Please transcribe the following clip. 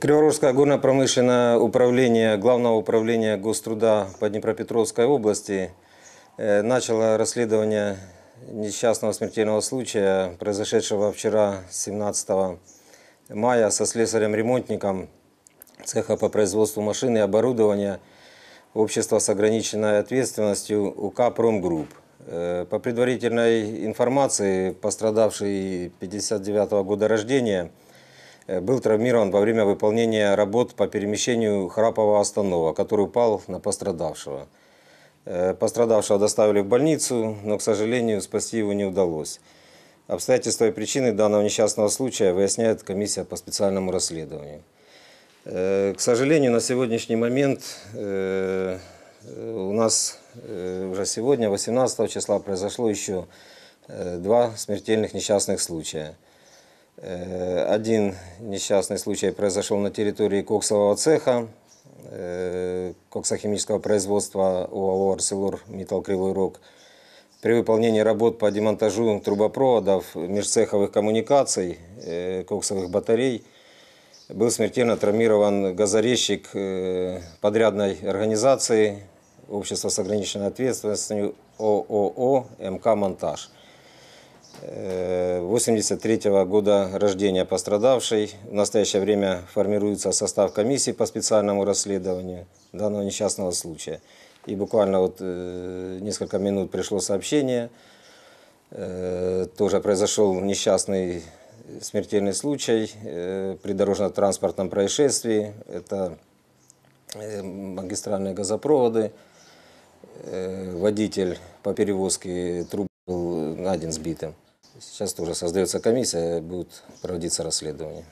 Криворожское горно-промышленное управление, Главного управления Гоструда по Днепропетровской области э, начало расследование несчастного смертельного случая, произошедшего вчера, 17 мая, со слесарем-ремонтником цеха по производству машин и оборудования общества с ограниченной ответственностью УК «Промгрупп». Э, по предварительной информации, пострадавший 59 -го года рождения – Э, был травмирован во время выполнения работ по перемещению храпового останова который упал на пострадавшего. Э, пострадавшего доставили в больницу, но, к сожалению, спасти его не удалось. Обстоятельства и причины данного несчастного случая выясняет комиссия по специальному расследованию. Э, к сожалению, на сегодняшний момент у нас уже сегодня, 18 числа, произошло еще два смертельных несчастных случая – Э, один несчастный случай произошел на территории коксового цеха, э, коксохимического производства УАО «Арселор Металл Кривой Рог». При выполнении работ по демонтажу трубопроводов межцеховых коммуникаций, э, коксовых батарей был смертельно травмирован газорезчик подрядной организации Общество с ограниченной ответственностью ООО «МК Монтаж». 83 года рождения пострадавшей. В настоящее время формируется состав комиссии по специальному расследованию данного несчастного случая. И буквально вот э, несколько минут пришло сообщение. Э, тоже произошел несчастный э, смертельный случай э, при дорожно-транспортном происшествии. Это э, магистральные газопроводы. Э, водитель по перевозке труб был найден сбитым. Сейчас тоже создается комиссия, будут проводиться расследования.